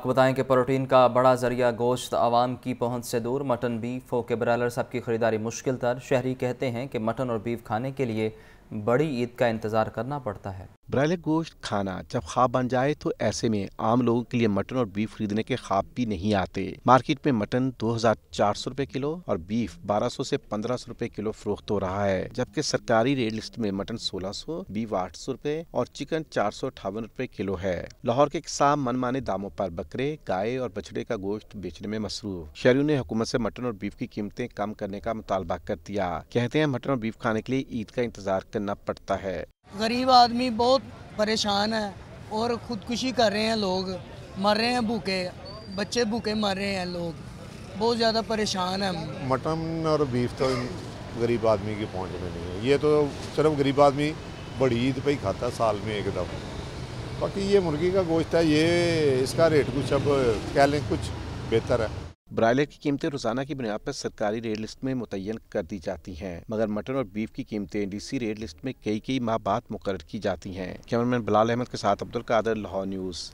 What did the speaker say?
आपको बताएं कि प्रोटीन का बड़ा जरिया गोश्त आवाम की पहुंच से दूर मटन बीफ हो के ब्रायलर सब की ख़रीदारी मुश्किल तर शहरी कहते हैं कि मटन और बीफ खाने के लिए बड़ी ईद का इंतज़ार करना पड़ता है ब्रायलर गोश्त खाना जब ख्वाब बन जाए तो ऐसे में आम लोगों के लिए मटन और बीफ खरीदने के ख्वाब भी नहीं आते मार्केट में मटन दो हजार चार सौ रूपए किलो और बीफ बारह सौ ऐसी पंद्रह सौ रूपए किलो फरोख्त हो रहा है जबकि सरकारी रेट लिस्ट में मटन सोलह सौ बीफ आठ सौ रूपए और चिकन चार सौ अठावन रूपए किलो है लाहौर के किसान मनमाने दामों पर बकरे गाय और बछड़े का गोश्त बेचने में मसरूफ शहरों ने हुकूमत ऐसी मटन और बीफ की कीमतें कम करने का मुतालबा कर दिया कहते हैं मटन और बीफ खाने के लिए ईद का इंतजार करना पड़ता है गरीब आदमी बहुत परेशान है और ख़ुदकुशी कर रहे हैं लोग मर रहे हैं भूखे बच्चे भूखे मर रहे हैं लोग बहुत ज़्यादा परेशान है मटन और बीफ तो गरीब आदमी की पहुँच में नहीं है ये तो सिर्फ गरीब आदमी बड़ी ईद पर ही खाता है साल में एकदम बाकी ये मुर्गी का गोश्त है ये इसका रेट कुछ अब कह लें कुछ बेहतर है ब्रायलर की कीमतें रोजाना की बुनियाद पर सरकारी रेट लिस्ट में मुतयन कर दी जाती हैं मगर मटन और बीफ की कीमतें डीसी रेट लिस्ट में कई कई माह बाद मुकर की जाती हैं कैमरामैन बिलाल अहमद के साथ अब्दुल कादर लाहौर न्यूज़